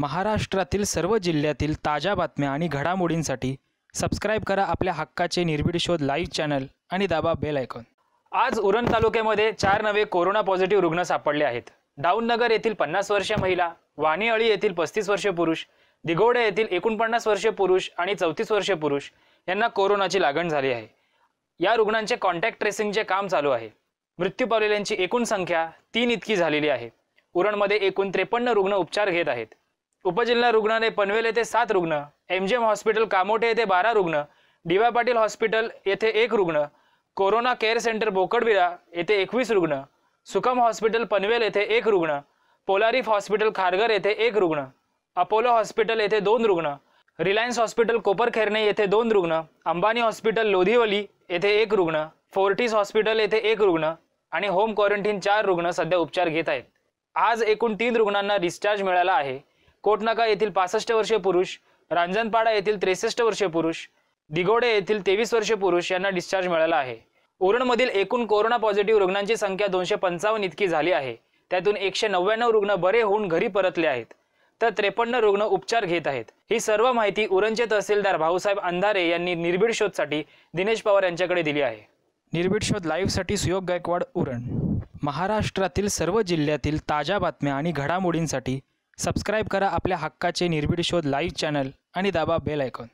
महाराष्ट्रातील सर्व जिल्ह्यातील ताज्या बातम्या आणि घडामोडींसाठी सबस्क्राईब करा आपल्या हक्काचे निर्भीड शोध लाईव्ह चॅनल आणि दाबा बेल आयकॉन आज उरण तालुक्यामध्ये चार नवे कोरोना पॉझिटिव्ह रुग्ण सापडले आहेत डाऊननगर येथील पन्नास वर्षीय महिला वाणीअळी येथील पस्तीस वर्षे पुरुष दिघोडे येथील एकोणपन्नास वर्षे पुरुष आणि चौतीस वर्षे पुरुष यांना कोरोनाची लागण झाली आहे या रुग्णांचे कॉन्टॅक्ट ट्रेसिंगचे काम चालू आहे मृत्यू पावलेल्यांची एकूण संख्या तीन इतकी झालेली आहे उरणमध्ये एकूण त्रेपन्न रुग्ण उपचार घेत आहेत उपजिल्हा रुग्णालय पनवेल येथे सात रुग्ण एम एम हॉस्पिटल कामोठे येथे बारा रुग्ण डीवाय पाटील हॉस्पिटल येथे एक रुग्ण कोरोना केअर सेंटर बोकडविरा येथे एकवीस रुग्ण सुखम हॉस्पिटल पनवेल येथे एक रुग्ण पोलारिफ हॉस्पिटल खारघर येथे एक रुग्ण अपोलो हॉस्पिटल येथे दोन रुग्ण रिलायन्स हॉस्पिटल कोपरखेरणे येथे दोन रुग्ण अंबानी हॉस्पिटल लोधीवली येथे एक रुग्ण फोर्टिस हॉस्पिटल येथे एक रुग्ण आणि होम क्वारंटीन चार रुग्ण सध्या उपचार घेत आहेत आज एकूण तीन रुग्णांना डिस्चार्ज मिळाला आहे कोटनाका येथील पासष्ट वर्षीय पुरुष रांजणपाडा येथील त्रेसष्ट वर्षीय पुरुष दिगोडे येथील तेवीस वर्षीय पुरुष यांना डिस्चार्ज मिळाला आहे उरणमधील एकूण कोरोना पॉझिटिव्ह रुग्णांची संख्या दोनशे पंचावन्न इतकी झाली आहे त्यातून एकशे नव्याण्णव रुग्ण बरे होऊन घरी परतले आहेत तर त्रेपन्न रुग्ण उपचार घेत आहेत ही सर्व माहिती उरणचे तहसीलदार भाऊसाहेब अंधारे यांनी निर्भीड शोधसाठी दिनेश पवार यांच्याकडे दिली आहे निर्भीड शोध साठी सुयोग गायकवाड उरण महाराष्ट्रातील सर्व जिल्ह्यातील ताज्या बातम्या आणि घडामोडींसाठी सबस्क्राईब करा आपल्या हक्काचे निर्भीड शोध लाईव्ह चॅनल आणि दाबा बेल आयकॉन